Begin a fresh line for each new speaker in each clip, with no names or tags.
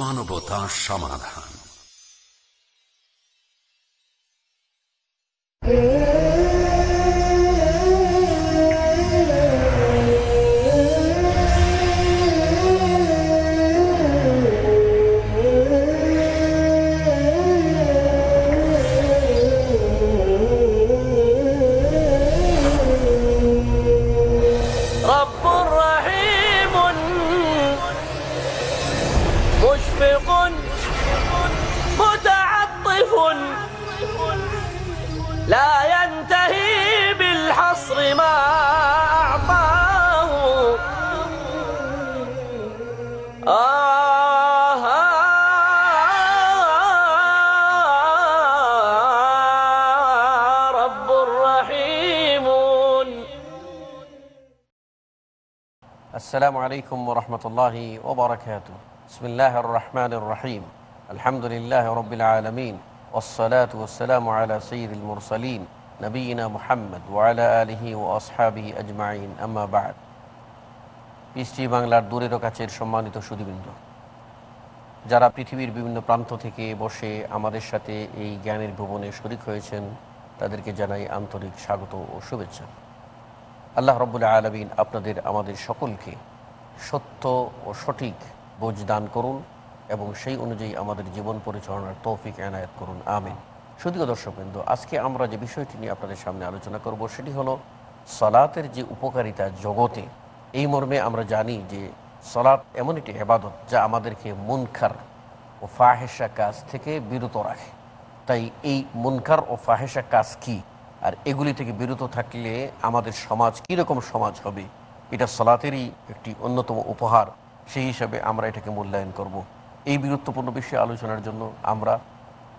মানবতা সমাধান Yeah.
আসসালামু আলাইকুম রহমতুল্লাহি ওবরাকাত বিসমিল্লাহ রহমান রহিম আলহামদুলিল্লাহ রবিল আলমিন ওসলাত ওসালাম ওয়ালা আলহি ও আসহাবি বাংলার দূরের কাছের সম্মানিত সুদীবৃন্দ যারা পৃথিবীর বিভিন্ন প্রান্ত থেকে বসে আমাদের সাথে এই জ্ঞানের ভুবনে শরিক হয়েছেন তাদেরকে জানাই আন্তরিক স্বাগত ও শুভেচ্ছা আল্লাহ রব্বুল্লা আলমিন আপনাদের আমাদের সকলকে সত্য ও সঠিক বোঝ দান করুন এবং সেই অনুযায়ী আমাদের জীবন পরিচালনার তৌফিক এনায়ত করুন আমিন শুধু দর্শকবৃন্দ আজকে আমরা যে বিষয়টি নিয়ে আপনাদের সামনে আলোচনা করব সেটি হলো সালাতের যে উপকারিতা জগতে এই মর্মে আমরা জানি যে সলাৎ এমন একটি এবাদত যা আমাদেরকে মুনখার ও ফাহেসা কাজ থেকে বিরত রাখে তাই এই মুনখার ও ফাহেসা কাজ কি আর এগুলি থেকে বিরত থাকলে আমাদের সমাজ কীরকম সমাজ হবে এটা সালাতেরই একটি অন্যতম উপহার সেই হিসাবে আমরা এটাকে মূল্যায়ন করব। এই গুরুত্বপূর্ণ বিষয়ে আলোচনার জন্য আমরা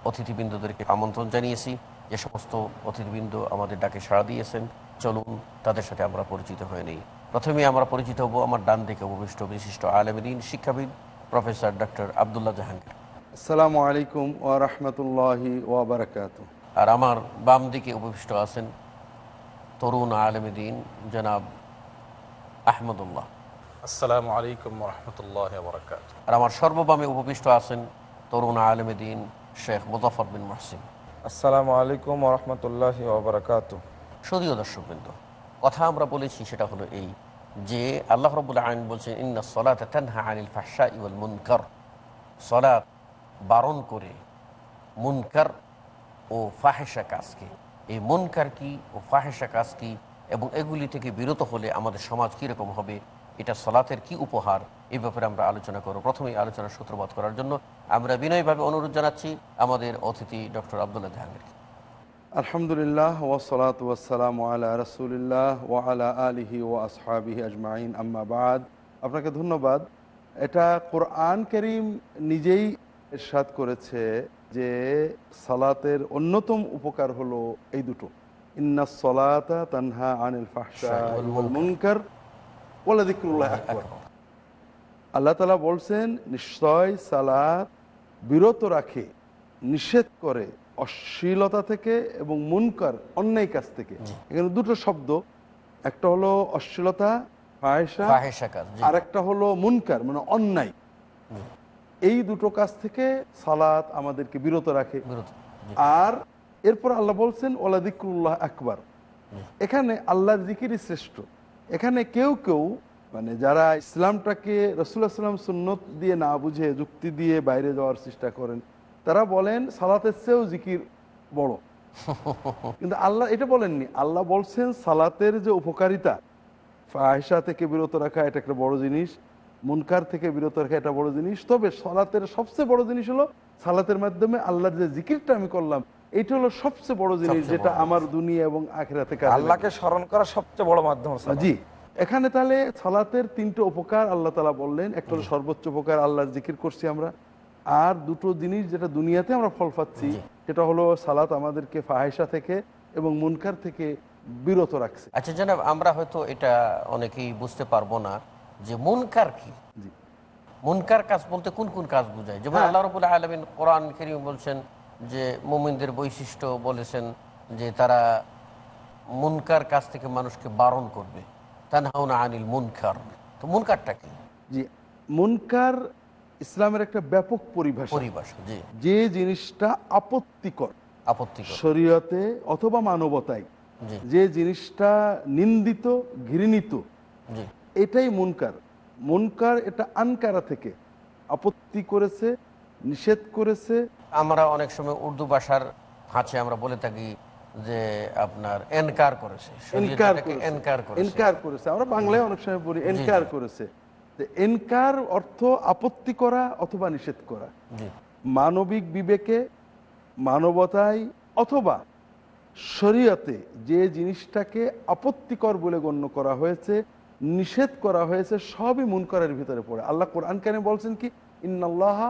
অতিথিবৃন্দদেরকে আমন্ত্রণ জানিয়েছি যে সমস্ত অতিথিবৃন্দ আমাদের ডাকে সাড়া দিয়েছেন চলুন তাদের সাথে আমরা পরিচিত হয়ে নিই প্রথমে আমরা পরিচিত হব আমার ডান দিকে উপবিষ্ট বিশিষ্ট আলমদিন শিক্ষাবিদ প্রফেসর ডক্টর আবদুল্লাহ জাহাঙ্গীর আসসালামু আলাইকুম ও
রহমতুল্লাহি
ওবরাকাত আর আমার বাম দিকে উপবিষ্ট আছেন তরুণ আলমদিন জনাব আহমদুল্লাহ
আসসালামু আলাইকুম রহমতুল্লাহ বরকাত
আর আমার সর্ববামে উপবিষ্ট আছেন তরুণ আলম দিন শেখ মুজাফর বিন মহসিন আসসালামু আলাইকুম রহমতুল্লাহ বরকাত সদীয় দর্শকবৃন্দ কথা আমরা বলেছি সেটা হলো এই যে আল্লাহ রবুল্লা আইন বলছেন ইন্না সলাত তানহা আনিল ফাহসা ইউল মুনকার সলাৎ বারণ করে মুনকার ও ফাহেসা কাজকে এই মুনকার কি ও ফাহেসা কাজ কি এবং এগুলি থেকে বিরত হলে আমাদের সমাজ কীরকম হবে এটা সলাতের কি উপহার এ ব্যাপারে আমরা আলোচনা করব প্রথমেই আলোচনা সূত্রপাত করার জন্য আমরা বিনয়ভাবে অনুরোধ জানাচ্ছি আমাদের অতিথি ডক্টর আবদুল্লাহ জাহাঙ্গীরকে
আলহামদুলিল্লাহ ওসলাত ওয়াসালাম আলা রসুলিল্লাহ আলা আলিহি ও আসহাবিহি আজমাইন আম্মাবাদ আপনাকে ধন্যবাদ এটা কোরআন করিম নিজেই এরশাদ করেছে যে সালাতের অন্যতম উপকার হলো এই দুটো আল্লাহ তালা বলছেন নিশ্চয় বিরত রাখে নিষেধ করে অশ্লীলতা থেকে এবং মুনকার অন্যায় কাজ থেকে এখানে দুটো শব্দ একটা হলো অশ্লীলতা আর একটা হলো মুনকার মানে অন্যায় এই দুটো কাজ থেকে সালাত আমাদেরকে বিরত রাখে আর এরপর আল্লাহ বলছেন ওলাদিকুল্লাহ আকবার এখানে আল্লাহর জিকিরই শ্রেষ্ঠ এখানে কেউ কেউ মানে যারা ইসলামটাকে রসুল্লাহ সাল্লাম সুন্নত দিয়ে না বুঝে যুক্তি দিয়ে বাইরে যাওয়ার চেষ্টা করেন তারা বলেন সালাতের চেয়েও জিকির বড় কিন্তু আল্লাহ এটা বলেননি আল্লাহ বলছেন সালাতের যে উপকারিতা ফাহসা থেকে বিরত রাখা এটা একটা বড় জিনিস মুনকার থেকে বিরত রাখা এটা বড় জিনিস তবে সালাতের সবচেয়ে বড় জিনিস হলো সালাতের মাধ্যমে আল্লাহর যে জিকিরটা আমি করলাম এটা হলো সবচেয়ে বড় জিনিস যেটা আমার দুনিয়া এবং আখেরাতে আল্লাহকে স্মরণ করা সবচেয়ে বড় মাধ্যম জি এখানে তাহলে সালাতের তিনটে উপকার আল্লাহ তালা বললেন একটা সর্বোচ্চ উপকার আল্লাহর জিকির করছি আমরা আর দুটো জিনিস যেটা দুনিয়াতে আমরা ফল পাচ্ছি সেটা হলো সালাত আমাদেরকে ফাহেসা থেকে এবং মুনকার থেকে বিরত রাখছে
আচ্ছা জনাব আমরা হয়তো এটা অনেকেই বুঝতে পারবো না যে মুনকার কি মুনকার কাজ বলতে কোন কোন কাজ বোঝায় যেমন হ্যাঁ। আল্লাহ রবুল্লাহ আলমিন কোরআন কেরিম বলছেন যে মোমিনদের বৈশিষ্ট্য বলেছেন যে তারা মুনকার কাছ থেকে মানুষকে বারণ করবে আনিল মুনকার তো মুনকারটা কি জি মুনকার
ইসলামের একটা ব্যাপক পরিভাষা পরিভাষা জি যে জিনিসটা আপত্তিকর আপত্তি শরীয়তে অথবা মানবতায় যে জিনিসটা নিন্দিত ঘৃণিত এটাই মুনকার মুনকার এটা আনকারা থেকে আপত্তি করেছে নিষেধ করেছে
আমরা অনেক সময় উর্দু ভাষার হাঁচে আমরা বলে থাকি যে আপনার এনকার করেছে এনকার করেছে আমরা বাংলায় অনেক সময় বলি এনকার করেছে
এনকার অর্থ আপত্তি করা অথবা নিষেধ করা মানবিক বিবেকে মানবতায় অথবা শরীয়তে যে জিনিসটাকে আপত্তিকর বলে গণ্য করা হয়েছে নিষেধ করা হয়েছে সবই মুনকারের ভিতরে পড়ে আল্লাহ কোরআন কেন বলছেন কি ইন্নাল্লাহা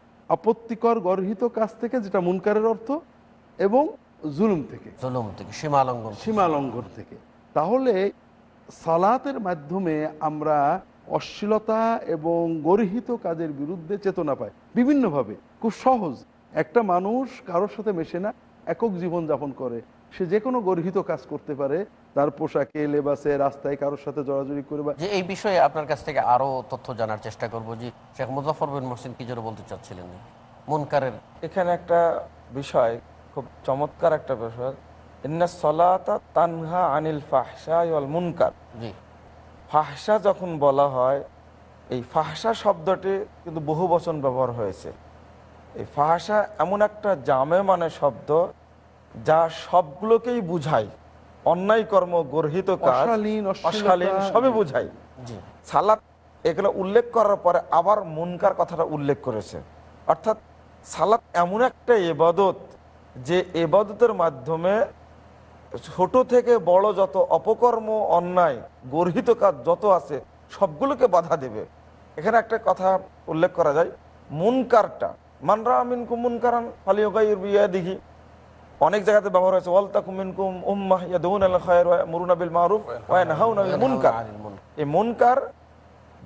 আপত্তিকর গর্হিত কাজ থেকে যেটা মুনকারের অর্থ এবং জুলুম থেকে জুলুম থেকে সীমালঙ্ঘন সীমালঙ্ঘন থেকে তাহলে সালাতের মাধ্যমে আমরা অশ্লীলতা এবং গর্হিত কাজের বিরুদ্ধে চেতনা পাই বিভিন্নভাবে খুব সহজ একটা মানুষ কারোর সাথে মেশে না একক জীবন যাপন করে সে যে কোনো গর্হিত কাজ করতে পারে তার পোশাকে লেবাসে রাস্তায় কারোর সাথে জড়াজড়ি করে বা এই
বিষয়ে আপনার কাছ থেকে আরো তথ্য জানার চেষ্টা করব যে শেখ মুজাফর বিন মোহসিন কি জন্য বলতে চাচ্ছিলেন মুনকারের এখানে একটা বিষয় খুব
চমৎকার একটা বিষয় ইন্না সলাতা তানহা আনিল জি যখন বলা হয় এই শব্দটি কিন্তু বহু বচন ব্যবহার হয়েছে এই এমন একটা জামে মানে শব্দ যা সবগুলোকেই বুঝায় অন্যায় কর্ম গর্হিত কাজ অশালীন সবই বুঝায় সালাত এগুলো উল্লেখ করার পরে আবার মুনকার কথাটা উল্লেখ করেছে অর্থাৎ সালাত এমন একটা এবাদত যে এবাদতের মাধ্যমে ছোট থেকে বড় যত অপকর্ম অন্যায় গর্হিত কাজ যত আছে সবগুলোকে বাধা দেবে এখানে একটা কথা উল্লেখ করা যায় মুনকারটা মানরা আমিন কুমুনকারান ফালিওগাই দেখি অনেক জায়গাতে ব্যবহার হয়েছে ওয়াল তাকুমিনকুম উম্মাহ ইয়াদুন আল খায়র ওয়া মুরুনা বিল মারুফ ওয়া ইয়ানহাউনা আনিল মুনকার এই মুনকার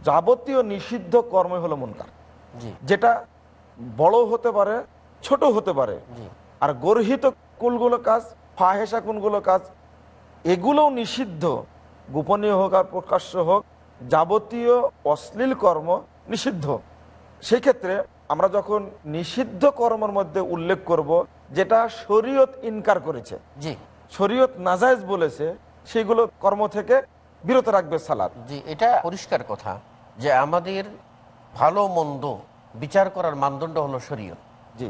যাবতীয় নিষিদ্ধ কর্মই হলো মুনকার যেটা বড় হতে পারে ছোট হতে পারে আর গর্হিত কুলগুলো কাজ ফাহেসা কুলগুলো কাজ এগুলোও নিষিদ্ধ গোপনীয় হোক আর প্রকাশ্য হোক যাবতীয় অশ্লীল কর্ম নিষিদ্ধ সেক্ষেত্রে আমরা যখন নিষিদ্ধ কর্মের মধ্যে উল্লেখ করব যেটা শরীয়ত ইনকার করেছে জি শরীয়ত নাজায়জ বলেছে সেগুলো কর্ম থেকে
বিরত রাখবে সালাদ জি এটা পরিষ্কার কথা যে আমাদের ভালো মন্দ বিচার করার মানদণ্ড হলো শরীয়ত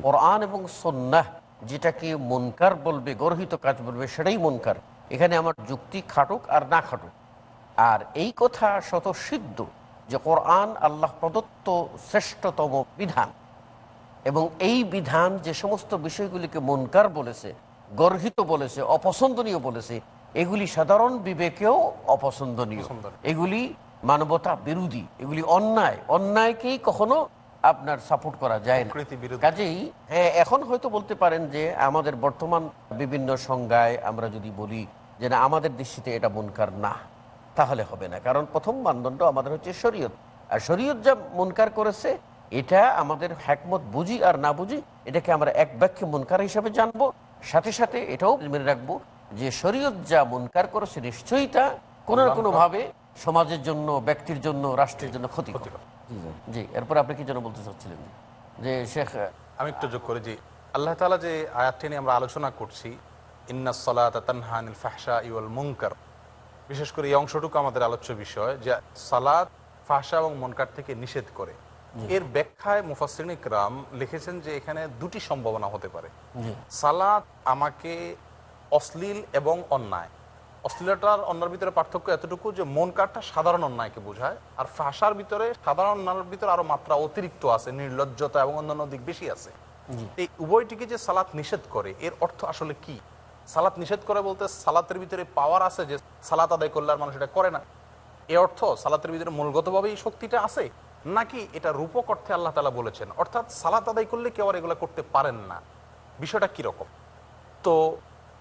কোরআন এবং সন্ন্যাহ যেটাকে মনকার বলবে গর্হিত কাজ বলবে সেটাই মনকার এখানে আমার যুক্তি খাটুক আর না খাটুক আর এই কথা সিদ্ধ যে কোরআন আল্লাহ প্রদত্ত শ্রেষ্ঠতম বিধান এবং এই বিধান যে সমস্ত বিষয়গুলিকে মনকার বলেছে গর্হিত বলেছে অপছন্দনীয় বলেছে এগুলি সাধারণ বিবেকেও অপছন্দনীয় এগুলি মানবতা বিরোধী এগুলি অন্যায় অন্যায়কেই কখনো আপনার সাপোর্ট করা যায় না কাজেই হ্যাঁ এখন হয়তো বলতে পারেন যে আমাদের বর্তমান বিভিন্ন সংজ্ঞায় আমরা যদি বলি যে না আমাদের দৃষ্টিতে এটা মনকার না তাহলে হবে না কারণ প্রথম মানদণ্ড আমাদের হচ্ছে শরীয়ত আর শরীয়ত যা মনকার করেছে এটা আমাদের হ্যাকমত বুঝি আর না বুঝি এটাকে আমরা এক ব্যাখ্যে মনকার হিসাবে জানবো সাথে সাথে এটাও মেনে রাখবো যে শরীয়ত যা মনকার করেছে নিশ্চয়ই তা কোনো না কোনোভাবে সমাজের জন্য ব্যক্তির জন্য রাষ্ট্রের জন্য ক্ষতি জি এরপর আপনি কি যেন
বলতে চাচ্ছিলেন যে শেখ আমি একটু যোগ করে যে আল্লাহ তালা যে আয়াতটি নিয়ে আমরা আলোচনা করছি ইন্নাসলাতানহানিল বিশেষ করে এই অংশটুকু আমাদের আলোচ্য বিষয় যে সালাদ ফাঁসা এবং মনকার থেকে নিষেধ করে এর ব্যাখ্যায় মুফাসিন ইকরাম লিখেছেন যে এখানে দুটি সম্ভাবনা হতে পারে সালাদ আমাকে অশ্লীল এবং অন্যায় অশ্লীলতার অন্যার ভিতরে পার্থক্য এতটুকু যে মন কারটা সাধারণ অন্যায়কে বোঝায় আর ফাঁসার ভিতরে সাধারণ অন্যার ভিতরে আরো মাত্রা অতিরিক্ত আছে নির্লজ্জতা এবং অন্যান্য দিক বেশি আছে এই উভয়টিকে যে সালাত নিষেধ করে এর অর্থ আসলে কি সালাত নিষেধ করে বলতে সালাতের ভিতরে পাওয়ার আছে যে সালাত আদায় করলে আর মানুষ এটা করে না এ অর্থ সালাতের ভিতরে মূলগতভাবে এই শক্তিটা আছে নাকি এটা রূপক অর্থে আল্লাহ তালা বলেছেন অর্থাৎ সালাত আদায় করলে কেউ আর এগুলো করতে পারেন না বিষয়টা কীরকম তো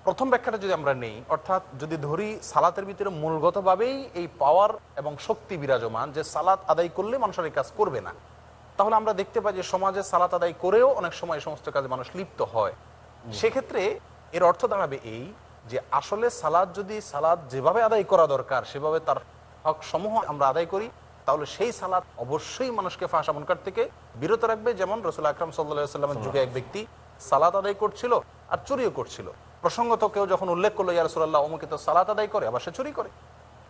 প্রথম ব্যাখ্যাটা যদি আমরা নেই অর্থাৎ যদি ধরি সালাতের ভিতরে মূলগতভাবেই এই পাওয়ার এবং শক্তি বিরাজমান যে সালাত আদায় করলে মানুষের এই কাজ করবে না তাহলে আমরা দেখতে পাই যে সমাজে সালাত আদায় করেও অনেক সময় এই সমস্ত কাজে মানুষ লিপ্ত হয় সেক্ষেত্রে এর অর্থ দাঁড়াবে এই যে আসলে সালাদ যদি সালাদ যেভাবে আদায় করা দরকার সেভাবে তার হক সমূহ আমরা আদায় করি তাহলে সেই সালাদ অবশ্যই মানুষকে ফাঁসা মনকার থেকে বিরত রাখবে যেমন রসুল আকরাম সাল্লা সাল্লামের যুগে এক ব্যক্তি সালাদ আদায় করছিল আর চুরিও করছিল প্রসঙ্গত কেউ যখন উল্লেখ করলো ইয়া রসুল্লাহ অমুকে তো আদায় করে আবার সে চুরি করে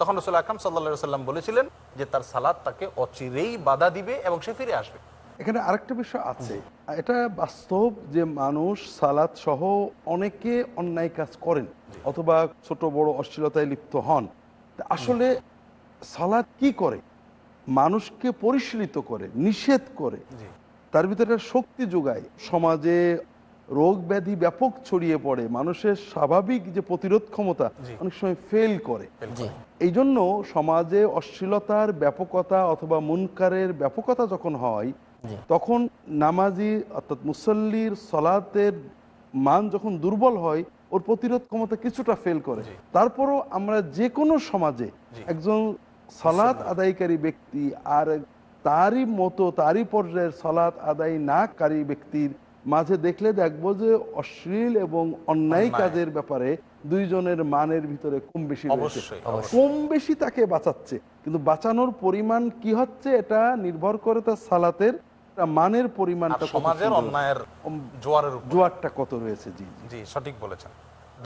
তখন রসুল আকরাম সাল্লা সাল্লাম বলেছিলেন যে তার সালাদ তাকে অচিরেই বাধা দিবে এবং সে ফিরে আসবে
এখানে আরেকটা বিষয় আছে এটা বাস্তব যে মানুষ সালাদ সহ অনেকে অন্যায় কাজ করেন অথবা ছোট বড় অশ্লীলতায় লিপ্ত হন আসলে সালাদ কি করে মানুষকে পরিশীলিত করে নিষেধ করে তার ভিতরে শক্তি যোগায় সমাজে রোগ ব্যাধি ব্যাপক ছড়িয়ে পড়ে মানুষের স্বাভাবিক যে প্রতিরোধ ক্ষমতা অনেক সময় ফেল করে এই জন্য সমাজে অশ্লীলতার ব্যাপকতা অথবা মুনকারের ব্যাপকতা যখন হয় তখন নামাজি অর্থাৎ মুসল্লির সলাতের মান যখন দুর্বল হয় ওর প্রতিরোধ ক্ষমতা কিছুটা ফেল করে তারপরও আমরা যে কোনো সমাজে একজন সলাদ আদায়কারী ব্যক্তি আর তারই মতো তারই পর্যায়ের সলাদ আদায় না নাকারী ব্যক্তির মাঝে দেখলে দেখবো যে অশ্লীল এবং অন্যায় কাজের ব্যাপারে দুইজনের মানের ভিতরে কম বেশি কম বেশি তাকে বাঁচাচ্ছে কিন্তু বাঁচানোর পরিমাণ কি হচ্ছে এটা নির্ভর করে তার সালাতের মানের পরিমাণটা
জোয়ারটা কত রয়েছে জি জি সঠিক বলেছেন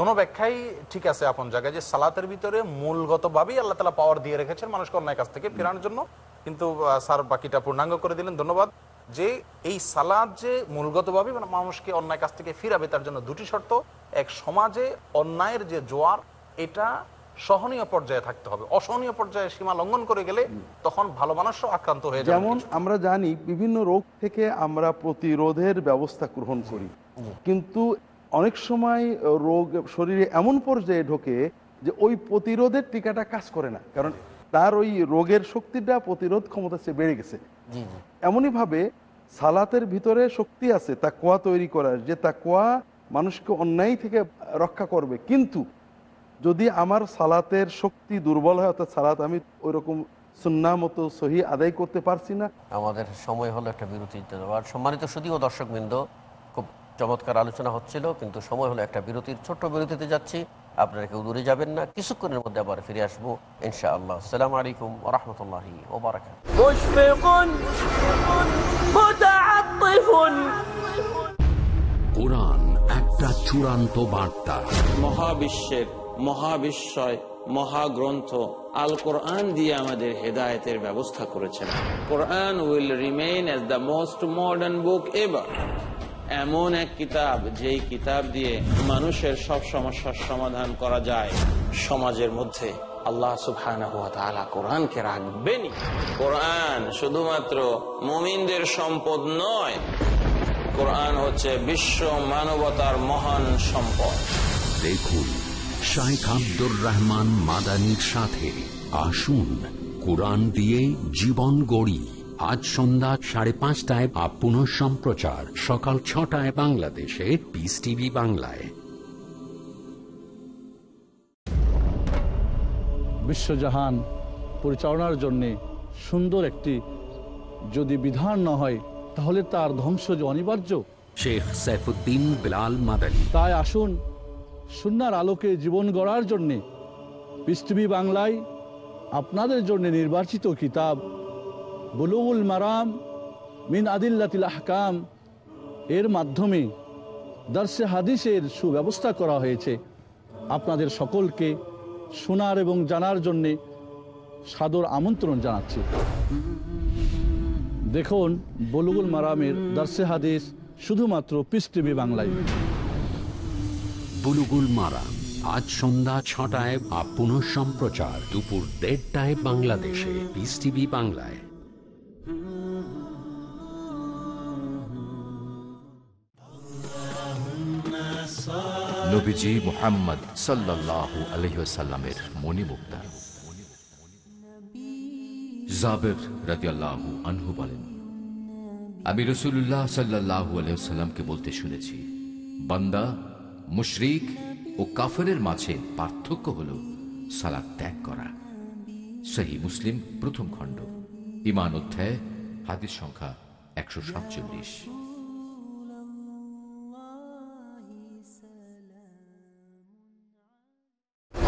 দোনো ব্যাখ্যাই ঠিক আছে আপন জায়গায় যে সালাতের ভিতরে মূলগতভাবেই আল্লাহ তালা পাওয়ার দিয়ে রেখেছেন মানুষকে অন্যায় কাছ থেকে ফেরানোর জন্য কিন্তু স্যার বাকিটা পূর্ণাঙ্গ করে দিলেন ধন্যবাদ যে এই সালাদ যে মূলগতভাবে মানে মানুষকে অন্যায় কাছ থেকে ফিরাবে তার জন্য দুটি শর্ত এক সমাজে অন্যায়ের যে জোয়ার এটা সহনীয় পর্যায়ে থাকতে হবে অসহনীয় পর্যায়ে সীমা লঙ্ঘন করে গেলে তখন ভালো মানুষ আক্রান্ত হয়ে যায় যেমন
আমরা জানি বিভিন্ন রোগ থেকে আমরা প্রতিরোধের ব্যবস্থা গ্রহণ করি কিন্তু অনেক সময় রোগ শরীরে এমন পর্যায়ে ঢোকে যে ওই প্রতিরোধের টিকাটা কাজ করে না কারণ তার ওই রোগের শক্তিটা প্রতিরোধ ক্ষমতা সে বেড়ে গেছে এমনইভাবে সালাতের ভিতরে শক্তি আছে তা কোয়া তৈরি করার যে তা কোয়া মানুষকে অন্যায় থেকে রক্ষা করবে কিন্তু যদি আমার সালাতের শক্তি দুর্বল হয় অর্থাৎ সালাত আমি ওইরকম সুন্না মতো সহি আদায় করতে পারছি না
আমাদের সময় হলো একটা বিরতি সম্মানিত শুধু দর্শক বৃন্দ চমৎকার আলোচনা হচ্ছিল কিন্তু সময় হলো একটা বিরতির ছোট্ট বিরতিতে যাচ্ছি আপনারা কেউ দূরে যাবেন না কিছুক্ষণের মধ্যে আবার ফিরে আসবো ইনশা আল্লাহ সালাম আলাইকুম রহমতুল্লাহ ওবরাক কোরআন একটা চূড়ান্ত
বার্তা মহাবিশ্বের মহাবিশ্বয় মহাগ্রন্থ আল কোরআন দিয়ে আমাদের হেদায়তের ব্যবস্থা করেছেন Quran will remain as the most modern book ever এমন এক কিতাব যেই কিতাব দিয়ে মানুষের সব সমস্যার সমাধান করা যায় সমাজের মধ্যে আল্লাহ সুফানা কোরআনকে রাখবেনি কোরআন শুধুমাত্র মুমিনদের সম্পদ নয় কোরআন হচ্ছে বিশ্ব মানবতার মহান সম্পদ
দেখুন শাইখ আব্দুর রহমান মাদানির সাথে আসুন কোরআন দিয়ে জীবন গড়ি আজ সন্ধ্যা সাড়ে পাঁচটায় আপ পুনঃ সম্প্রচার সকাল ছটায় বাংলাদেশে পিস টিভি বাংলায়
বিশ্বজাহান পরিচালনার জন্যে সুন্দর একটি যদি বিধান না হয় তাহলে তার ধ্বংস যে অনিবার্য শেখ সাইফুদ্দিন বিলাল মাদানী তাই আসুন সুনার আলোকে জীবন গড়ার জন্যে পৃথিবী বাংলায় আপনাদের জন্য নির্বাচিত কিতাব বুলুগুল মারাম মিন আদিল্লাতিল আহকাম এর মাধ্যমে দার্সে হাদিসের সুব্যবস্থা করা হয়েছে আপনাদের সকলকে শোনার এবং জানার জন্যে সাদর আমন্ত্রণ জানাচ্ছি দেখুন বলুগুল মারামের দার্সে হাদিস শুধুমাত্র পিস টিভি বাংলায়
বুলুগুল মারাম আজ সন্ধ্যা ছটায় আপন সম্প্রচার দুপুর দেড়টায় বাংলাদেশে পিস টিভি বাংলায় নবীজি মোহাম্মদ সাল্লাহ আলহ্লামের মণিমুক্তা জাবের রাজিয়াল্লাহ আনহু বলেন আমি রসুল্লাহ সাল্লাহ আলহ্লামকে বলতে শুনেছি বান্দা মুশরিক ও কাফেরের মাঝে পার্থক্য হল সালাদ ত্যাগ করা সেই মুসলিম প্রথম খণ্ড ইমান অধ্যায় হাদিস সংখ্যা একশো সাতচল্লিশ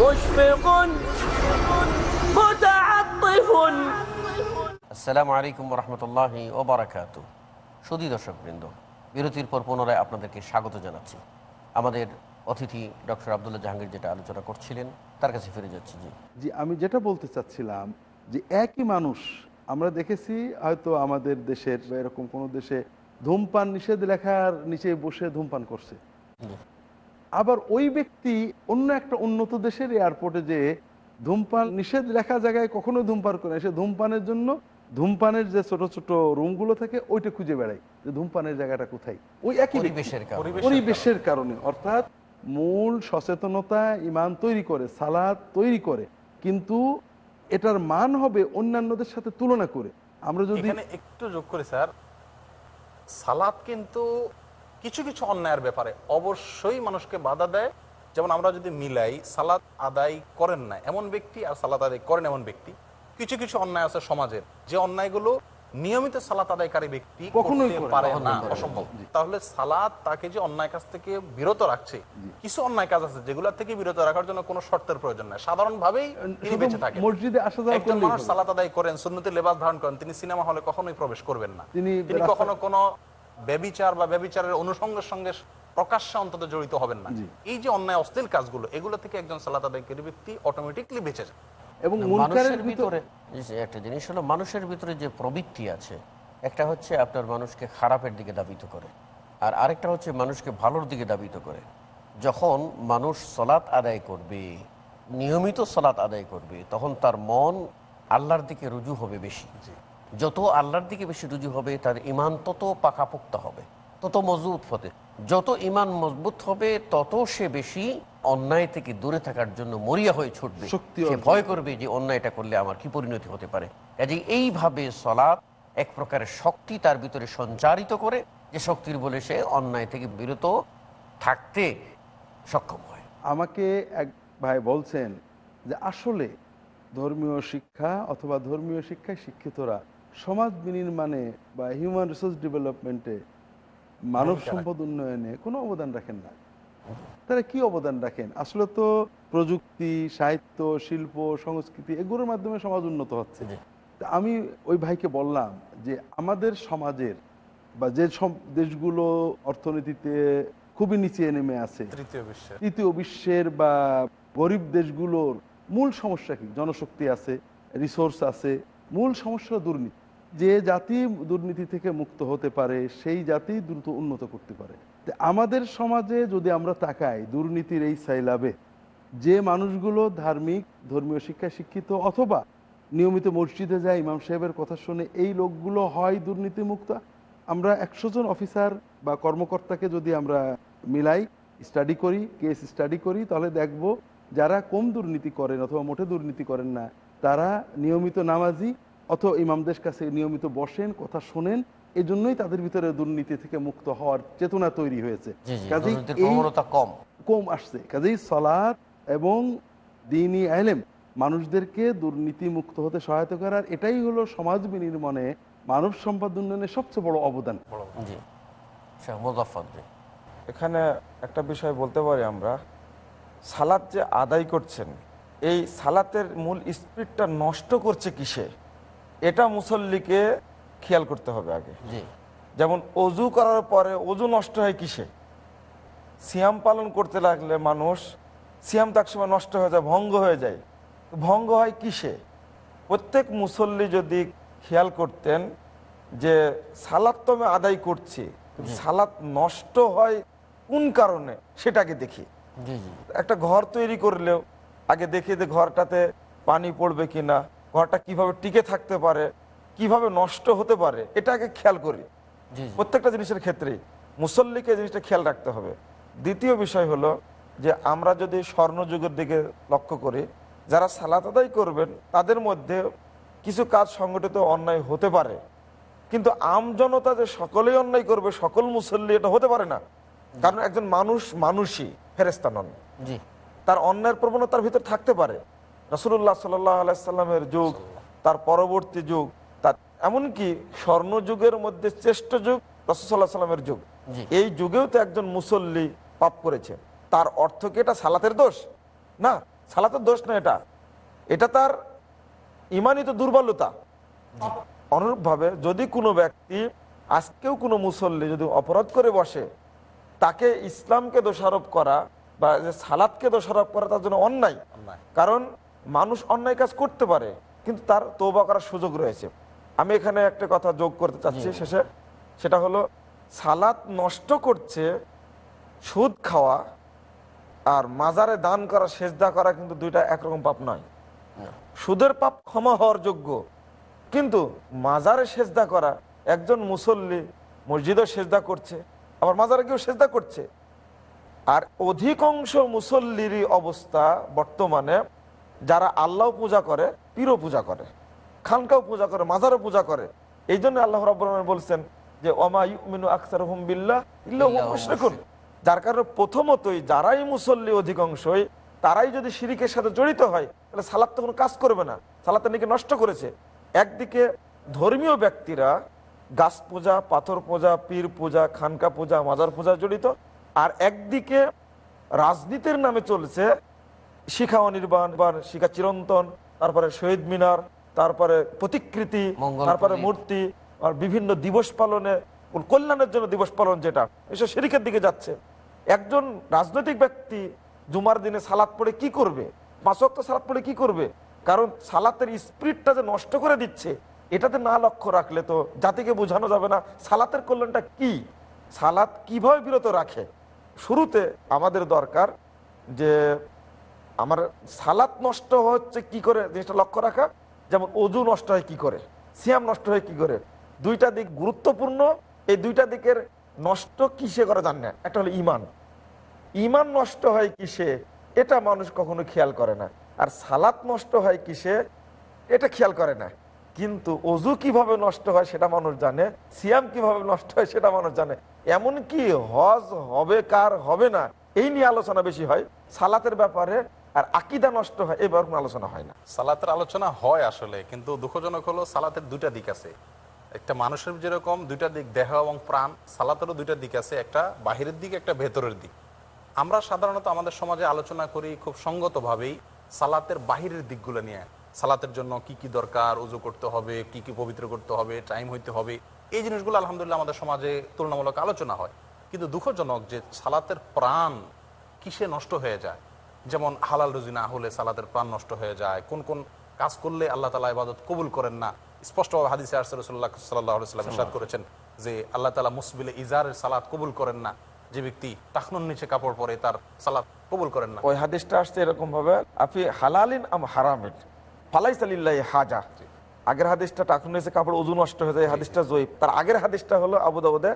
مشفق متعطف
আসসালামু আলাইকুম রহমতুল্লাহ ওবরাকাত দর্শকবৃন্দ বিরতির পর পুনরায় আপনাদেরকে স্বাগত জানাচ্ছি আমাদের অতিথি ডক্টর আবদুল্লাহ জাহাঙ্গীর যেটা আলোচনা করছিলেন তার কাছে ফিরে যাচ্ছি জি
জি আমি যেটা বলতে চাচ্ছিলাম যে একই মানুষ আমরা দেখেছি হয়তো আমাদের দেশের এরকম কোনো দেশে ধূমপান নিষেধ লেখার নিচে বসে ধূমপান করছে আবার ওই ব্যক্তি অন্য একটা উন্নত দেশের এয়ারপোর্টে যে ধূমপান নিষেধ লেখা জায়গায় কখনো ধূমপান করে সে ধূমপানের জন্য ধূমপানের যে ছোট ছোট রুমগুলো থাকে ওইটা খুঁজে বেড়ায় যে ধূমপানের জায়গাটা কোথায় ওই একই পরিবেশের কারণে অর্থাৎ মূল সচেতনতা ইমান তৈরি করে সালাদ তৈরি করে কিন্তু এটার মান হবে অন্যান্যদের সাথে তুলনা করে আমরা যদি
একটু যোগ করে স্যার সালাদ কিন্তু কিছু কিছু অন্যায়ের ব্যাপারে অবশ্যই মানুষকে বাধা দেয় যেমন আমরা যদি মিলাই সালাদ আদায় করেন না এমন ব্যক্তি আর সালাদ আদায় করেন এমন ব্যক্তি কিছু কিছু অন্যায় আছে সমাজের যে অন্যায়গুলো নিয়মিত সালাত আদায়কারী ব্যক্তি পারে না অসম্ভব তাহলে সালাদ তাকে যে অন্যায় কাজ থেকে বিরত রাখছে কিছু অন্যায় কাজ আছে যেগুলো থেকে বিরত রাখার জন্য কোনো শর্তের প্রয়োজন নাই সাধারণভাবেই তিনি বেঁচে থাকেন মসজিদে আসা একজন মানুষ সালাত আদায় করেন সুন্নতি লেবাস ধারণ করেন তিনি সিনেমা হলে কখনোই প্রবেশ করবেন না তিনি কখনো কোনো ব্যবিচার বা ব্যবিচারের অনুষঙ্গের সঙ্গে প্রকাশ্যে অন্তত জড়িত হবেন না এই যে অন্যায় অস্থির কাজগুলো এগুলো থেকে একজন সালাত ব্যক্তি অটোমেটিকলি বেঁচে যায় এবং মানুষের ভিতরে
একটা জিনিস হলো মানুষের ভিতরে যে প্রবৃত্তি আছে একটা হচ্ছে আপনার মানুষকে খারাপের দিকে দাবিত করে আর আরেকটা হচ্ছে মানুষকে ভালোর দিকে দাবিত করে যখন মানুষ সলাৎ আদায় করবে নিয়মিত সলাৎ আদায় করবে তখন তার মন আল্লাহর দিকে রুজু হবে বেশি যত আল্লাহর দিকে বেশি রুজু হবে তার ইমান তত পাকাপোক্ত হবে তত মজবুত হবে যত ইমান মজবুত হবে তত সে বেশি অন্যায় থেকে দূরে থাকার জন্য মরিয়া হয়ে ছুটবে সে ভয় করবে যে অন্যায়টা করলে আমার কি পরিণতি হতে পারে কাজে এইভাবে সলাপ এক প্রকারের শক্তি তার ভিতরে সঞ্চারিত করে যে শক্তির বলে সে অন্যায় থেকে বিরত থাকতে সক্ষম হয়
আমাকে এক ভাই বলছেন যে আসলে ধর্মীয় শিক্ষা অথবা ধর্মীয় শিক্ষায় শিক্ষিতরা সমাজ বিনির্মাণে বা হিউম্যান রিসোর্স ডেভেলপমেন্টে মানব সম্পদ উন্নয়নে কোনো অবদান রাখেন না তারা কি অবদান রাখেন আসলে তো প্রযুক্তি সাহিত্য শিল্প সংস্কৃতি এগুলোর মাধ্যমে সমাজ উন্নত হচ্ছে আমি ওই ভাইকে বললাম যে আমাদের সমাজের বা যে দেশগুলো অর্থনীতিতে খুবই নিচে নেমে আছে তৃতীয় বিশ্বের বা গরিব দেশগুলোর মূল সমস্যা কি জনশক্তি আছে রিসোর্স আছে মূল সমস্যা দুর্নীতি যে জাতি দুর্নীতি থেকে মুক্ত হতে পারে সেই জাতি দ্রুত উন্নত করতে পারে আমাদের সমাজে যদি আমরা তাকাই দুর্নীতির এই সাইলাবে যে মানুষগুলো ধার্মিক ধর্মীয় শিক্ষায় শিক্ষিত অথবা নিয়মিত মসজিদে যায় ইমাম সাহেবের কথা শুনে এই লোকগুলো হয় দুর্নীতি মুক্ত আমরা একশো জন অফিসার বা কর্মকর্তাকে যদি আমরা মিলাই স্টাডি করি কেস স্টাডি করি তাহলে দেখব যারা কম দুর্নীতি করেন অথবা মোটে দুর্নীতি করেন না তারা নিয়মিত নামাজি অথ ইমামদের কাছে নিয়মিত বসেন কথা শোনেন এই জন্যই তাদের ভিতরে দুর্নীতি থেকে মুক্ত হওয়ার চেতনা তৈরি হয়েছে কম কম আসছে কাজেই সলার এবং দিনই আইলেম মানুষদেরকে দুর্নীতি মুক্ত হতে সহায়তা করার এটাই হলো সমাজ বিনির্মাণে মানব সম্পদ উন্নয়নের সবচেয়ে বড় অবদান
এখানে একটা বিষয় বলতে পারি আমরা সালাদ যে আদায় করছেন এই সালাতের মূল স্পিডটা নষ্ট করছে কিসে এটা মুসল্লিকে খেয়াল করতে হবে আগে যেমন অজু করার পরে অজু নষ্ট হয় কিসে সিয়াম পালন করতে লাগলে মানুষ সিয়াম তাক সময় নষ্ট হয়ে যায় ভঙ্গ হয়ে যায় ভঙ্গ হয় কিসে প্রত্যেক মুসল্লি যদি খেয়াল করতেন যে সালাদ তো আমি আদায় করছি সালাদ নষ্ট হয় কোন কারণে সেটাকে দেখি একটা ঘর তৈরি করলেও আগে দেখি যে ঘরটাতে পানি পড়বে কিনা ঘরটা কিভাবে টিকে থাকতে পারে কিভাবে নষ্ট হতে পারে এটাকে খেয়াল করি প্রত্যেকটা জিনিসের ক্ষেত্রে মুসল্লিকে জিনিসটা খেয়াল রাখতে হবে দ্বিতীয় বিষয় হলো যে আমরা যদি স্বর্ণযুগের দিকে লক্ষ্য করি যারা সালাত আদায় করবেন তাদের মধ্যে কিছু কাজ সংগঠিত অন্যায় হতে পারে কিন্তু আমজনতা যে সকলেই অন্যায় করবে সকল মুসল্লি এটা হতে পারে না কারণ একজন মানুষ মানুষই ফেরেস্তা নন তার অন্যায়ের প্রবণতার ভিতর থাকতে পারে রসুল্লাহ সাল্লামের যুগ তার পরবর্তী যুগ তার এমনকি স্বর্ণযুগের মধ্যে শ্রেষ্ঠ যুগ রসুল্লাহ সাল্লামের যুগ এই যুগেও তো একজন মুসল্লি পাপ করেছে তার অর্থ কি এটা সালাতের দোষ না সালাতের দোষ না এটা এটা তার ইমানিত দুর্বলতা অনুরূপভাবে যদি কোনো ব্যক্তি আজকেও কোনো মুসল্লি যদি অপরাধ করে বসে তাকে ইসলামকে দোষারোপ করা বা সালাদকে দোষারোপ করা তার জন্য অন্যায় কারণ মানুষ অন্যায় কাজ করতে পারে কিন্তু তার তোবা করার সুযোগ রয়েছে আমি এখানে একটা কথা যোগ করতে চাচ্ছি হ্যাঁ। শেষে সেটা হলো সালাত নষ্ট করছে সুদ খাওয়া আর মাজারে দান করা সেজদা করা কিন্তু দুইটা একরকম পাপ নয় হ্যাঁ। সুদের পাপ ক্ষমা হওয়ার যোগ্য কিন্তু মাজারে সেজদা করা একজন মুসল্লি মসজিদও সেজদা করছে আবার মাজারে কেউ সেজদা করছে আর অধিকাংশ মুসল্লিরই অবস্থা বর্তমানে যারা আল্লাহ পূজা করে পীরও পূজা করে খানকাও পূজা করে মাজারও পূজা করে এই জন্য আল্লাহ রবাহ বলছেন যে ওমায়ুমিনু আখতার হুম বিল্লাহ করুন যার কারণে প্রথমতই যারাই মুসল্লি অধিকাংশই তারাই যদি শিরিকের সাথে জড়িত হয় তাহলে সালাদ তো কোনো কাজ করবে না সালাদ নাকি নষ্ট করেছে একদিকে ধর্মীয় ব্যক্তিরা গাছ পূজা পাথর পূজা পীর পূজা খানকা পূজা মাজার পূজা জড়িত আর একদিকে রাজনীতির নামে চলছে শিখা অনির্বাণ শিখা চিরন্তন তারপরে শহীদ মিনার তারপরে প্রতিকৃতি তারপরে মূর্তি আর বিভিন্ন দিবস পালনে কল্যাণের জন্য দিবস পালন যেটা এসব শিরিকের দিকে যাচ্ছে একজন রাজনৈতিক ব্যক্তি জুমার দিনে সালাদ পড়ে কি করবে পাঁচক সালাদ পড়ে কি করবে কারণ সালাতের স্পিরিটটা যে নষ্ট করে দিচ্ছে এটাতে না লক্ষ্য রাখলে তো জাতিকে বোঝানো যাবে না সালাতের কল্যাণটা কি সালাত কিভাবে বিরত রাখে শুরুতে আমাদের দরকার যে আমার সালাত নষ্ট হচ্ছে কি করে জিনিসটা লক্ষ্য রাখা যেমন অজু নষ্ট হয় কি করে সিয়াম নষ্ট হয় কি করে দুইটা দিক গুরুত্বপূর্ণ এই দুইটা দিকের নষ্ট কিসে করে না একটা হলো ইমান ইমান নষ্ট হয় কিসে এটা মানুষ কখনো খেয়াল করে না আর সালাত নষ্ট হয় কিসে এটা খেয়াল করে না কিন্তু অজু কিভাবে নষ্ট হয় সেটা মানুষ জানে সিয়াম কিভাবে নষ্ট হয় সেটা মানুষ জানে এমন কি হজ হবে কার হবে না এই নিয়ে আলোচনা বেশি হয় সালাতের ব্যাপারে আর আকিদা নষ্ট হয় এবার কোনো আলোচনা হয় না
সালাতের আলোচনা হয় আসলে কিন্তু দুঃখজনক হলো সালাতের দুইটা দিক আছে একটা মানুষের যেরকম দুইটা দিক দেহ এবং প্রাণ সালাতেরও দুইটা দিক আছে একটা বাহিরের দিক একটা ভেতরের দিক আমরা সাধারণত আমাদের সমাজে আলোচনা করি খুব সঙ্গতভাবেই সালাতের বাহিরের দিকগুলো নিয়ে সালাতের জন্য কি কি দরকার উজু করতে হবে কি কি পবিত্র করতে হবে টাইম হইতে হবে এই জিনিসগুলো আলহামদুলিল্লাহ আমাদের সমাজে তুলনামূলক আলোচনা হয় কিন্তু দুঃখজনক যে সালাতের প্রাণ কিসে নষ্ট হয়ে যায় যেমন হালাল রুজি না হলে সালাদের প্রাণ নষ্ট হয়ে যায় কোন কোন কাজ করলে আল্লাহ তালা ইবাদত কবুল করেন না স্পষ্টভাবে হাদিসে আসরসুল্লাহ সাল্লাহ সাল্লাম ইসাদ করেছেন যে আল্লাহ তালা মুসবিল ইজারের সালাদ কবুল করেন না যে ব্যক্তি টাকনুর নিচে কাপড় পরে তার সালাদ কবুল করেন না
ওই হাদিসটা আসছে এরকম ভাবে আপনি হালালিন আম হারামিন ফালাই সালিল্লাহ হাজা আগের হাদিসটা টাকুন নিচে কাপড় ওজন নষ্ট হয়ে যায় হাদিসটা জয়ীব তার আগের হাদিসটা হলো আবুদাবুদে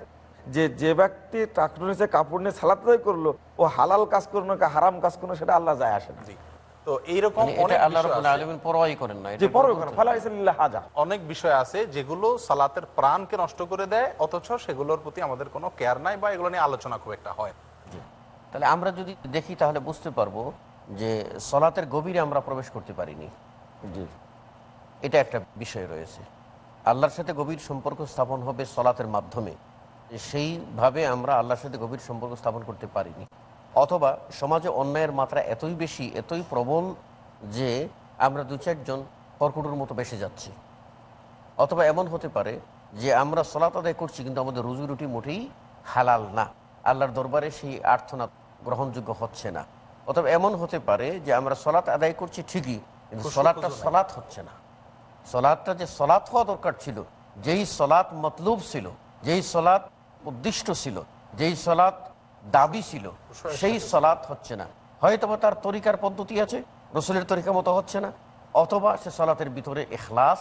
যে যে ব্যক্তি ট্রাক্টর নিচে কাপড় নিয়ে সালাত করলো ও হালাল কাজ করলো না
হারাম কাজ করলো সেটা আল্লাহ যায় আসেন
তো এইরকম মানে করেন অনেক বিষয় আছে যেগুলো সালাতের প্রাণকে নষ্ট করে দেয় অথচ সেগুলোর প্রতি আমাদের কোনো কেয়ার নাই বা এগুলো নিয়ে আলোচনা খুব একটা হয়
তাহলে আমরা যদি দেখি তাহলে বুঝতে পারবো যে সলাতের গভীরে আমরা প্রবেশ করতে পারিনি জি এটা একটা বিষয় রয়েছে আল্লাহর সাথে গভীর সম্পর্ক স্থাপন হবে সলাতের মাধ্যমে সেইভাবে আমরা আল্লাহর সাথে গভীর সম্পর্ক স্থাপন করতে পারিনি অথবা সমাজে অন্যায়ের মাত্রা এতই বেশি এতই প্রবল যে আমরা দু চারজন কর্কটুর মতো বেসে যাচ্ছি অথবা এমন হতে পারে যে আমরা সলাত আদায় করছি কিন্তু আমাদের রুজি রুটি মোটেই হালাল না আল্লাহর দরবারে সেই আর্থনা গ্রহণযোগ্য হচ্ছে না অথবা এমন হতে পারে যে আমরা সলাত আদায় করছি ঠিকই কিন্তু সলাদটা সলাৎ হচ্ছে না সলাদটা যে সলাৎ হওয়া দরকার ছিল যেই সলাৎ মতলুব ছিল যেই সলাৎ উদ্দিষ্ট ছিল যেই সলাৎ দাবি ছিল সেই সলাৎ হচ্ছে না হয়তো তার তরিকার পদ্ধতি আছে রসুলের তরিকা মতো হচ্ছে না অথবা সে সলাতের ভিতরে এখলাস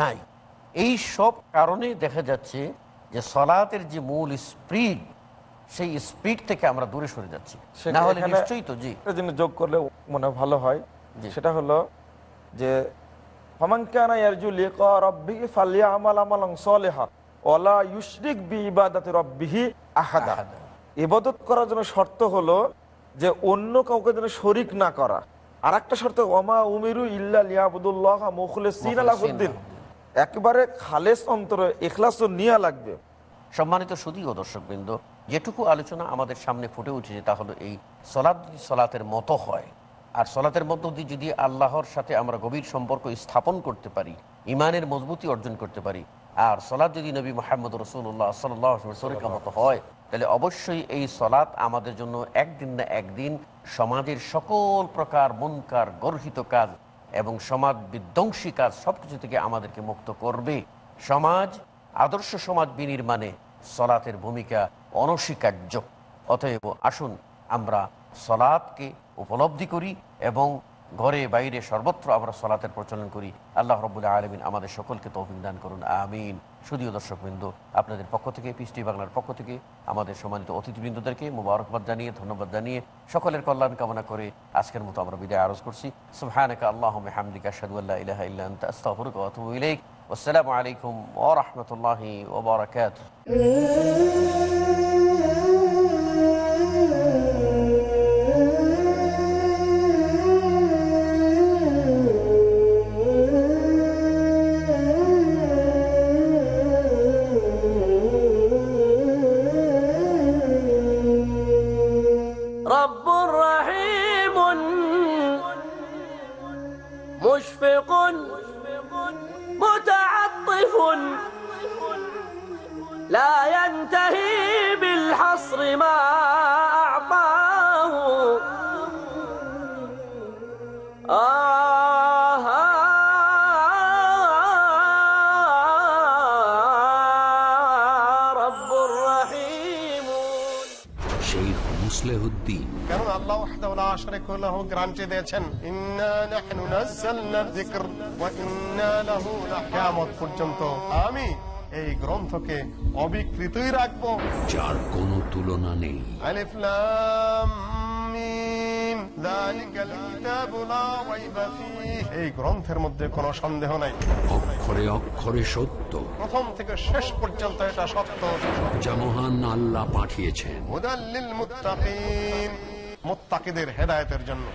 নাই এই সব কারণে দেখা যাচ্ছে যে সলাতের যে মূল স্পিড সেই স্পিড থেকে আমরা দূরে সরে যাচ্ছি না হলে নিশ্চয়ই তো
জি যোগ করলে মনে ভালো হয় সেটা হলো যে ওলা ইউশরিক বি ইবাদাতে রব্বিহি আহাদা করার জন্য শর্ত হলো যে অন্য কাউকে যেন শরিক না করা আর একটা শর্ত ওমা উমিরু ইল্লা লিয়াবুদুল্লাহ মুখলেসিন
একবারে খালেস অন্তরে এখলাস নিয়া লাগবে সম্মানিত শুধুও দর্শকবৃন্দ যেটুকু আলোচনা আমাদের সামনে ফুটে উঠেছে তা হলো এই সলাদ সলাতের মতো হয় আর সলাতের মধ্য দিয়ে যদি আল্লাহর সাথে আমরা গভীর সম্পর্ক স্থাপন করতে পারি ইমানের মজবুতি অর্জন করতে পারি আর সলাদ যদি নবী মোহাম্মদ রসুল্লাহ সাল্লাহকে মতো হয় তাহলে অবশ্যই এই সলাদ আমাদের জন্য একদিন না একদিন সমাজের সকল প্রকার মনকার গর্হিত কাজ এবং সমাজ বিধ্বংসী কাজ সব কিছু থেকে আমাদেরকে মুক্ত করবে সমাজ আদর্শ সমাজ বিনির্মাণে সলাতের ভূমিকা অনস্বীকার্য অতএব আসুন আমরা সলাদকে উপলব্ধি করি এবং ঘরে বাইরে সর্বত্র আমরা সলাতের প্রচলন করি আল্লাহ রবুল্লাহ আলমিন আমাদের সকলকে তৌফিক দান করুন আমিন সুদীয় দর্শকবৃন্দ আপনাদের পক্ষ থেকে পৃষ্টি বাংলার পক্ষ থেকে আমাদের সম্মানিত অতিথিবৃন্দদেরকে মুবারকবাদ জানিয়ে ধন্যবাদ জানিয়ে সকলের কল্যাণ কামনা করে আজকের মতো আমরা বিদায় আরজ করছি সুহানাকা আল্লাহ ইলাহ আসসালামু আলাইকুম ওরহমতুল্লাহ ওবরাকাত
আমি এই গ্রন্থকে অবিকৃতই রাখবো যার
কোন তুলনা নেই
এই গ্রন্থের মধ্যে কোনো সন্দেহ নাই অক্ষরে
অক্ষরে সত্য
প্রথম থেকে শেষ পর্যন্ত এটা সত্য
যা মহান আল্লাহ পাঠিয়েছেন
হুদাল মোত্তাকিদের
হেদায়তের জন্য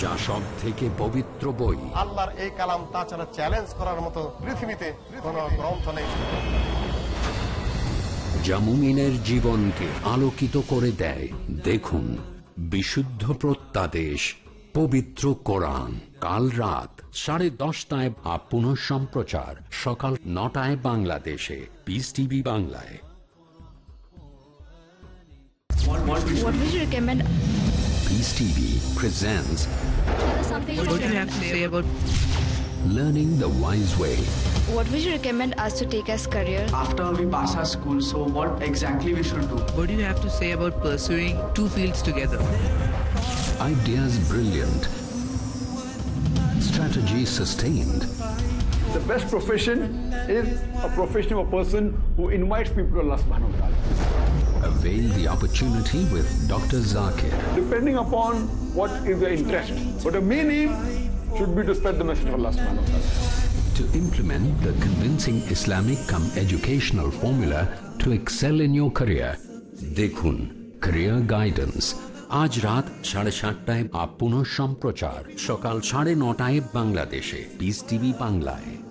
যা সব থেকে পবিত্র বই
আল্লাহর এই কালাম তাছাড়া
চ্যালেঞ্জ করার মতো পৃথিবীতে কোনো গ্রন্থ নেই
যা জীবনকে আলোকিত করে দেয় দেখুন বিশুদ্ধ প্রত্যাদেশ পবিত্র কোরআন কাল রাত সাড়ে দশটায় বা সম্প্রচার সকাল নটায় বাংলাদেশে পিস টিভি বাংলায়
What, what, what would you recommend?
Peace TV presents
What do you have to
say about learning the wise way?
What would you recommend us to take as career?
After we pass our school, so what exactly we should do? What do you have to say about pursuing two fields together? Ideas brilliant. Strategy sustained.
The best profession is a professional person who invites people to Allah subhanahu wa ta'ala.
Avail the opportunity with Dr. Zakir.
Depending upon what is your interest, But the main aim should be to spread the message of Allah subhanahu wa
ta'ala. To implement the convincing Islamic come educational formula to excel in your career. Dekhun career guidance আজ রাত সাড়ে সাতটায় up সম্প্রচার সকাল সাড়ে নটায় বাংলাদেশে peace TV বাংলায়